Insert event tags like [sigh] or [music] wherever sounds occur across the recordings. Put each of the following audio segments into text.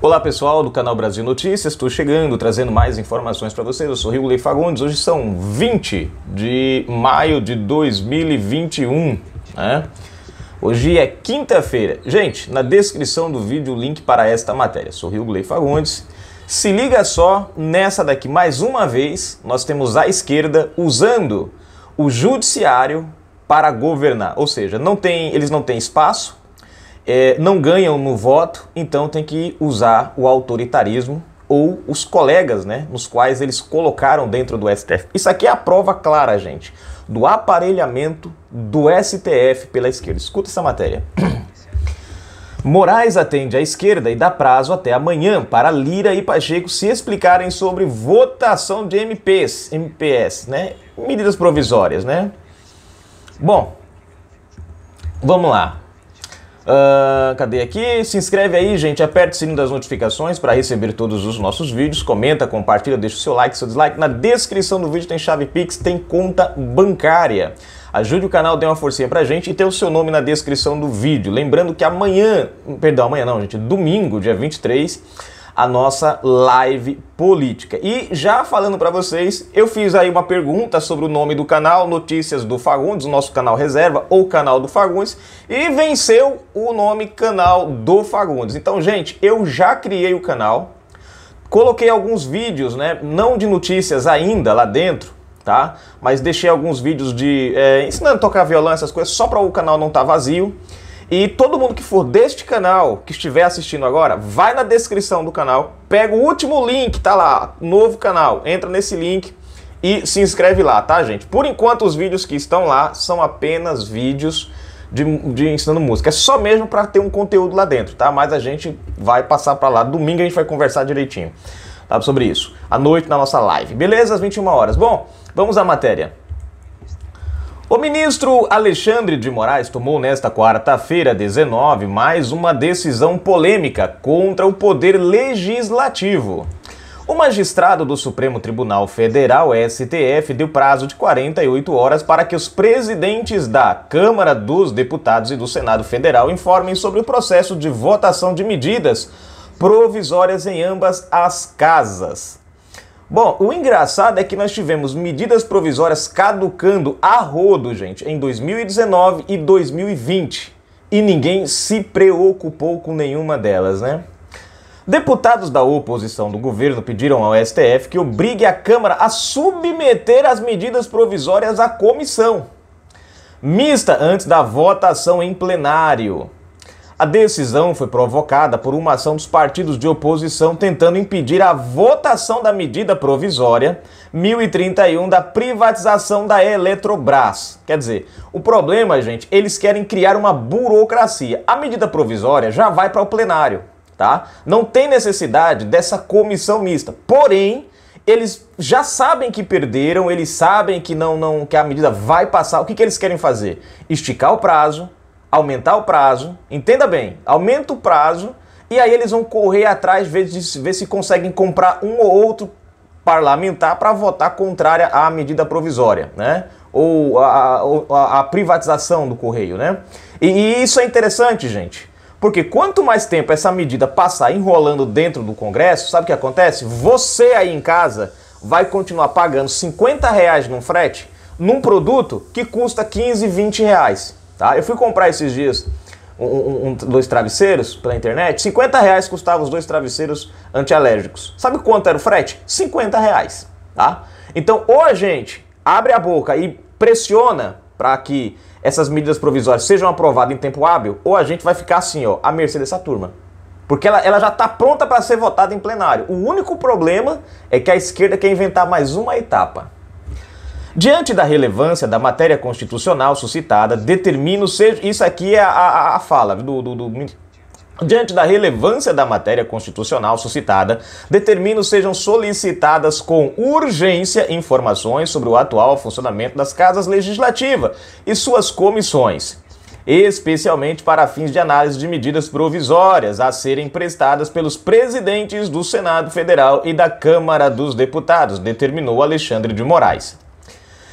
Olá pessoal do canal Brasil Notícias, estou chegando trazendo mais informações para vocês. Eu sou Rio Fagundes, hoje são 20 de maio de 2021, né? Hoje é quinta-feira. Gente, na descrição do vídeo o link para esta matéria. Sou Rio Fagundes. Se liga só nessa daqui, mais uma vez, nós temos a esquerda usando o judiciário para governar, ou seja, não tem, eles não têm espaço, é, não ganham no voto, então tem que usar o autoritarismo ou os colegas, né, nos quais eles colocaram dentro do STF. Isso aqui é a prova clara, gente, do aparelhamento do STF pela esquerda. Escuta essa matéria. [coughs] Moraes atende à esquerda e dá prazo até amanhã para Lira e Pacheco se explicarem sobre votação de MPs, MPS, né? Medidas provisórias, né? Bom, vamos lá. Uh, cadê aqui? Se inscreve aí, gente. Aperta o sininho das notificações para receber todos os nossos vídeos. Comenta, compartilha, deixa o seu like, seu dislike. Na descrição do vídeo tem chave Pix, tem conta bancária. Ajude o canal, dê uma forcinha pra gente e tem o seu nome na descrição do vídeo. Lembrando que amanhã, perdão, amanhã não, gente, domingo, dia 23, a nossa live política. E já falando para vocês, eu fiz aí uma pergunta sobre o nome do canal, Notícias do Fagundes, o nosso canal reserva ou canal do Fagundes, e venceu o nome canal do Fagundes. Então, gente, eu já criei o canal, coloquei alguns vídeos, né, não de notícias ainda lá dentro, tá? Mas deixei alguns vídeos de é, ensinando a tocar violão, essas coisas, só para o canal não estar tá vazio. E todo mundo que for deste canal, que estiver assistindo agora, vai na descrição do canal, pega o último link, tá lá, novo canal, entra nesse link e se inscreve lá, tá, gente? Por enquanto, os vídeos que estão lá são apenas vídeos de, de ensinando música. É só mesmo para ter um conteúdo lá dentro, tá? Mas a gente vai passar para lá. Domingo a gente vai conversar direitinho tá, sobre isso. À noite na nossa live, beleza? Às 21 horas. Bom, vamos à matéria. O ministro Alexandre de Moraes tomou nesta quarta-feira, 19, mais uma decisão polêmica contra o poder legislativo. O magistrado do Supremo Tribunal Federal, STF, deu prazo de 48 horas para que os presidentes da Câmara dos Deputados e do Senado Federal informem sobre o processo de votação de medidas provisórias em ambas as casas. Bom, o engraçado é que nós tivemos medidas provisórias caducando a rodo, gente, em 2019 e 2020. E ninguém se preocupou com nenhuma delas, né? Deputados da oposição do governo pediram ao STF que obrigue a Câmara a submeter as medidas provisórias à comissão mista antes da votação em plenário. A decisão foi provocada por uma ação dos partidos de oposição tentando impedir a votação da medida provisória 1031 da privatização da Eletrobras. Quer dizer, o problema, gente, eles querem criar uma burocracia. A medida provisória já vai para o plenário, tá? Não tem necessidade dessa comissão mista. Porém, eles já sabem que perderam, eles sabem que não, não que a medida vai passar. O que, que eles querem fazer? Esticar o prazo, aumentar o prazo, entenda bem, aumenta o prazo e aí eles vão correr atrás ver, ver se conseguem comprar um ou outro parlamentar para votar contrária à medida provisória, né? Ou a, a, a privatização do correio, né? E, e isso é interessante, gente. Porque quanto mais tempo essa medida passar enrolando dentro do Congresso, sabe o que acontece? Você aí em casa vai continuar pagando 50 reais num frete num produto que custa 15, 20 reais. Tá? Eu fui comprar esses dias um, um, dois travesseiros pela internet, 50 reais custavam os dois travesseiros antialérgicos. Sabe quanto era o frete? 50 reais. Tá? Então, ou a gente abre a boca e pressiona para que essas medidas provisórias sejam aprovadas em tempo hábil, ou a gente vai ficar assim, ó, à mercê dessa turma. Porque ela, ela já está pronta para ser votada em plenário. O único problema é que a esquerda quer inventar mais uma etapa. Diante da relevância da matéria constitucional suscitada, determino seja. Isso aqui é a, a, a fala do, do, do Diante da relevância da matéria constitucional suscitada, determino sejam solicitadas com urgência informações sobre o atual funcionamento das casas legislativas e suas comissões, especialmente para fins de análise de medidas provisórias a serem prestadas pelos presidentes do Senado Federal e da Câmara dos Deputados, determinou Alexandre de Moraes.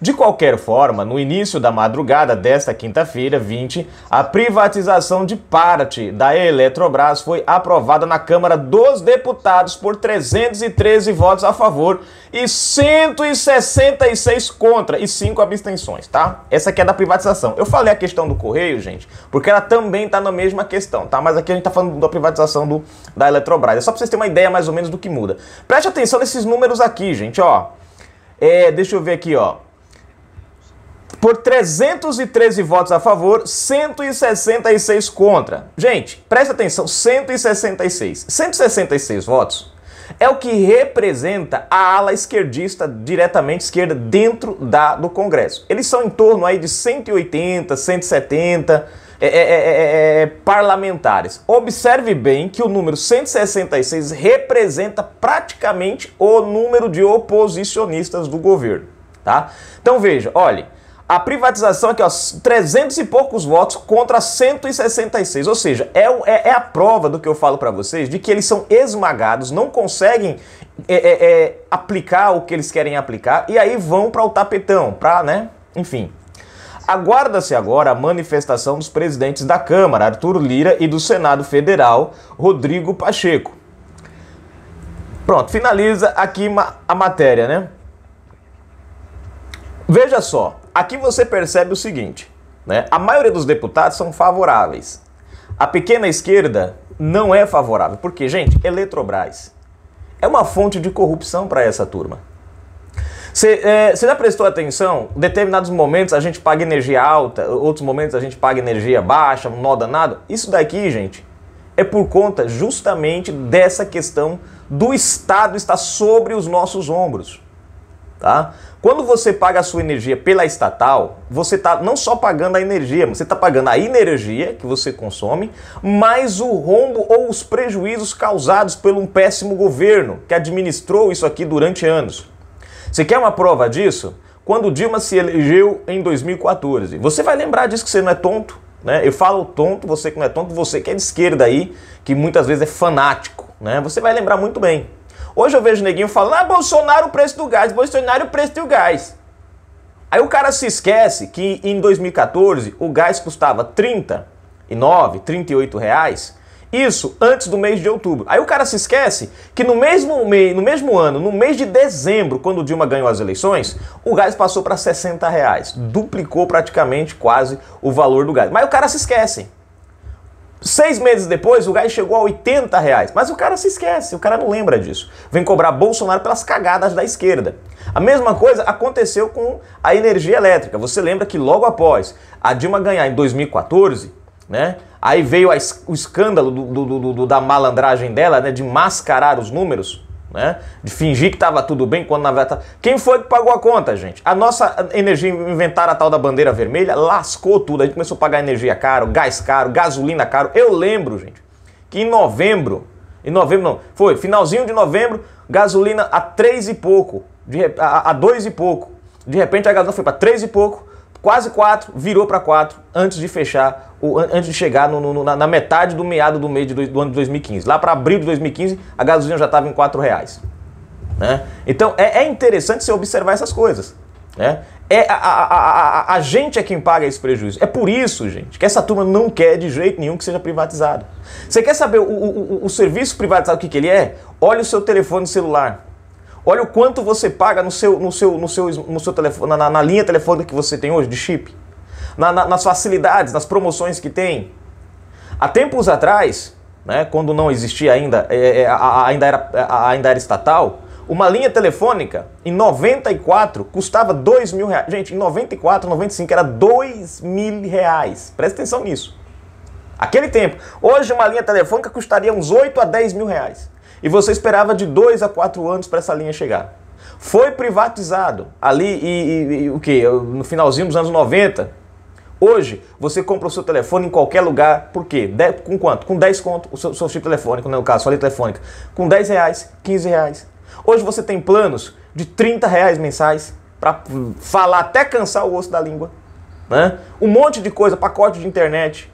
De qualquer forma, no início da madrugada desta quinta-feira, 20, a privatização de parte da Eletrobras foi aprovada na Câmara dos Deputados por 313 votos a favor e 166 contra e 5 abstenções, tá? Essa aqui é da privatização. Eu falei a questão do correio, gente, porque ela também tá na mesma questão, tá? Mas aqui a gente tá falando da privatização do, da Eletrobras. É só pra vocês terem uma ideia mais ou menos do que muda. Preste atenção nesses números aqui, gente, ó. É, deixa eu ver aqui, ó por 313 votos a favor, 166 contra. Gente, presta atenção, 166. 166 votos é o que representa a ala esquerdista, diretamente esquerda, dentro da, do Congresso. Eles são em torno aí de 180, 170 é é é, é, é, é, parlamentares. Observe bem que o número 166 representa praticamente o número de oposicionistas do governo. Tá? Então veja, olhe, a privatização aqui, ó, 300 e poucos votos contra 166. Ou seja, é, é, é a prova do que eu falo para vocês, de que eles são esmagados, não conseguem é, é, é, aplicar o que eles querem aplicar e aí vão para o tapetão, para, né? Enfim. Aguarda-se agora a manifestação dos presidentes da Câmara, Arthur Lira, e do Senado Federal, Rodrigo Pacheco. Pronto, finaliza aqui a matéria, né? Veja só, Aqui você percebe o seguinte, né? A maioria dos deputados são favoráveis. A pequena esquerda não é favorável, porque, gente, Eletrobras é uma fonte de corrupção para essa turma. Você é, já prestou atenção? Em determinados momentos a gente paga energia alta, outros momentos a gente paga energia baixa, nó danado. Isso daqui, gente, é por conta justamente dessa questão do Estado estar sobre os nossos ombros tá? Quando você paga a sua energia pela estatal, você está não só pagando a energia, você está pagando a energia que você consome, mais o rombo ou os prejuízos causados por um péssimo governo que administrou isso aqui durante anos. Você quer uma prova disso? Quando Dilma se elegeu em 2014. Você vai lembrar disso que você não é tonto, né? Eu falo tonto, você que não é tonto, você que é de esquerda aí, que muitas vezes é fanático, né? Você vai lembrar muito bem. Hoje eu vejo neguinho falando, ah, Bolsonaro o preço do gás, Bolsonaro o preço do gás. Aí o cara se esquece que em 2014 o gás custava 39, 38 reais. Isso antes do mês de outubro. Aí o cara se esquece que no mesmo, mei, no mesmo ano, no mês de dezembro, quando o Dilma ganhou as eleições, o gás passou para 60 reais. Duplicou praticamente quase o valor do gás. Mas o cara se esquece. Seis meses depois, o gás chegou a 80 reais. Mas o cara se esquece, o cara não lembra disso. Vem cobrar Bolsonaro pelas cagadas da esquerda. A mesma coisa aconteceu com a energia elétrica. Você lembra que logo após a Dilma ganhar em 2014, né? Aí veio a, o escândalo do, do, do, da malandragem dela, né? De mascarar os números né? De fingir que estava tudo bem quando na verdade. Quem foi que pagou a conta, gente? A nossa energia inventaram a tal da bandeira vermelha, lascou tudo. A gente começou a pagar energia caro, gás caro, gasolina caro. Eu lembro, gente, que em novembro, em novembro não, foi finalzinho de novembro, gasolina a três e pouco, de, a, a dois e pouco. De repente a gasolina foi para três e pouco, quase quatro, virou para quatro antes de fechar o, antes de chegar no, no, na, na, metade do meado do mês de, do, ano de 2015. Lá para abril de 2015, a gasolina já estava em R$ reais. Né? Então é, é, interessante você observar essas coisas. Né? É a, a, a, a, gente é quem paga esse prejuízo. É por isso, gente, que essa turma não quer de jeito nenhum que seja privatizado. Você quer saber o, o, o serviço privatizado, o que, que ele é? Olha o seu telefone celular. Olha o quanto você paga no seu, no seu, no seu, no seu telefone, na, na linha telefônica que você tem hoje de chip na, na, nas facilidades, nas promoções que tem. Há tempos atrás, né, quando não existia ainda, é, é, ainda, era, é, ainda era estatal, uma linha telefônica em 94 custava 2 mil reais. Gente, em 94, 95 era 2 mil reais. Presta atenção nisso. Aquele tempo. Hoje uma linha telefônica custaria uns 8 a 10 mil reais. E você esperava de 2 a 4 anos para essa linha chegar. Foi privatizado ali e, e, e o que? No finalzinho dos anos 90, Hoje, você compra o seu telefone em qualquer lugar, por quê? De, com quanto? Com 10 conto, o seu, seu chip telefônico, no caso, sua linha telefônica. Com 10 reais, 15 reais. Hoje você tem planos de 30 reais mensais para hum, falar até cansar o osso da língua. Né? Um monte de coisa, pacote de internet.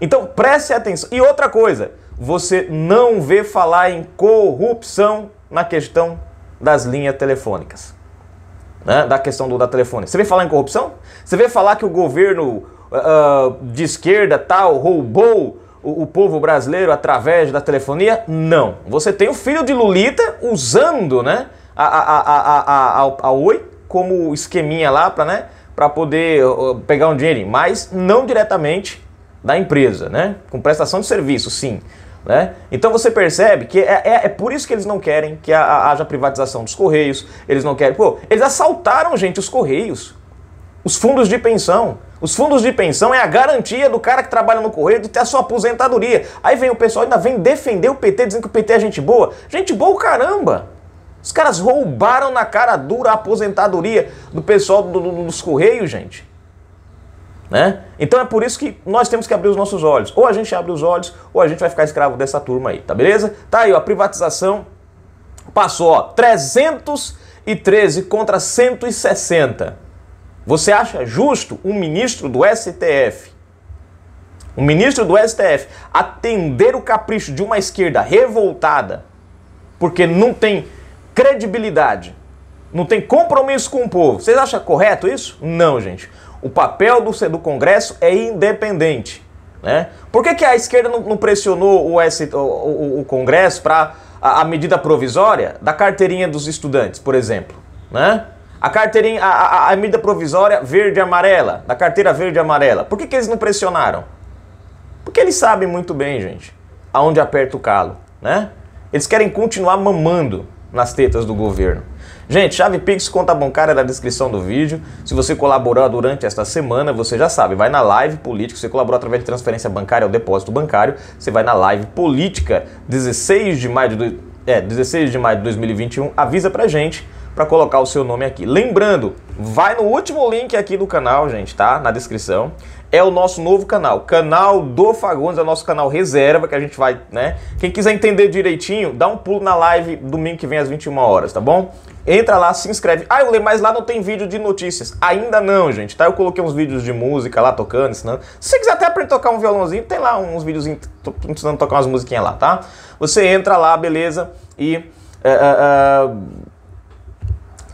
Então, preste atenção. E outra coisa, você não vê falar em corrupção na questão das linhas telefônicas né, da questão do, da telefone. Você vem falar em corrupção? Você vem falar que o governo uh, de esquerda tal roubou o, o, povo brasileiro através da telefonia? Não. Você tem o filho de Lulita usando né, a, a, a, a, a, Oi como esqueminha lá para né, poder uh, pegar um dinheiro, mas não diretamente da empresa, né? Com prestação de serviço, sim. Né? Então você percebe que é, é, é, por isso que eles não querem que haja privatização dos Correios, eles não querem. Pô, eles assaltaram, gente, os Correios, os fundos de pensão. Os fundos de pensão é a garantia do cara que trabalha no Correio de ter a sua aposentadoria. Aí vem o pessoal ainda vem defender o PT, dizendo que o PT é gente boa. Gente boa, caramba! Os caras roubaram na cara dura a aposentadoria do pessoal do, do, dos Correios, gente. Né? Então é por isso que nós temos que abrir os nossos olhos. Ou a gente abre os olhos, ou a gente vai ficar escravo dessa turma aí, tá beleza? Tá aí, ó, a privatização passou, ó, 313 contra 160. Você acha justo um ministro do STF, um ministro do STF, atender o capricho de uma esquerda revoltada, porque não tem credibilidade, não tem compromisso com o povo? Vocês acham correto isso? Não, gente o papel do, do Congresso é independente. Né? Por que, que a esquerda não, não pressionou o, S, o, o, o Congresso para a, a, medida provisória da carteirinha dos estudantes, por exemplo? Né? A carteirinha, a, a, a medida provisória verde amarela, da carteira verde amarela. Por que, que eles não pressionaram? Porque eles sabem muito bem, gente, aonde aperta o calo. Né? Eles querem continuar mamando nas tetas do governo. Gente, chave Pix, conta bancária na descrição do vídeo. Se você colaborar durante esta semana, você já sabe, vai na live política, você colaborou através de transferência bancária ou depósito bancário, você vai na live política 16 de maio de, é, 16 de, maio de 2021, avisa pra gente para colocar o seu nome aqui. Lembrando, vai no último link aqui do canal, gente, tá? Na descrição. É o nosso novo canal, canal do Fagundes, é o nosso canal reserva que a gente vai, né? Quem quiser entender direitinho, dá um pulo na live domingo que vem às 21 horas, tá bom? Entra lá, se inscreve. Ah, eu lembro, mas lá não tem vídeo de notícias. Ainda não, gente, tá? Eu coloquei uns vídeos de música lá tocando, ensinando. Se você quiser até aprender a tocar um violãozinho, tem lá uns vídeos ensinando a tocar umas musiquinhas lá, tá? Você entra lá, beleza, e uh, uh, uh,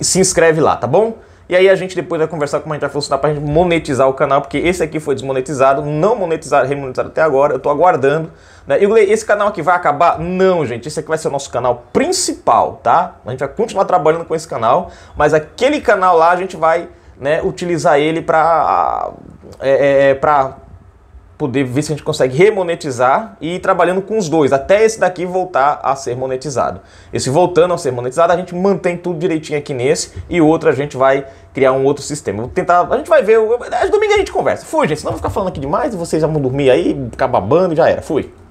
se inscreve lá, tá bom? E aí a gente depois vai conversar com gente vai para pra gente monetizar o canal, porque esse aqui foi desmonetizado, não monetizado, remonetizado até agora, eu estou aguardando. Né? E esse canal aqui vai acabar? Não, gente, esse aqui vai ser o nosso canal principal, tá? A gente vai continuar trabalhando com esse canal, mas aquele canal lá a gente vai né, utilizar ele para é, é, é para poder ver se a gente consegue remonetizar e ir trabalhando com os dois, até esse daqui voltar a ser monetizado. Esse voltando a ser monetizado, a gente mantém tudo direitinho aqui nesse e outro a gente vai criar um outro sistema. Vou tentar, a gente vai ver, domingo a gente conversa. Fui, gente, senão eu vou ficar falando aqui demais e vocês já vão dormir aí, ficar babando, já era. Fui.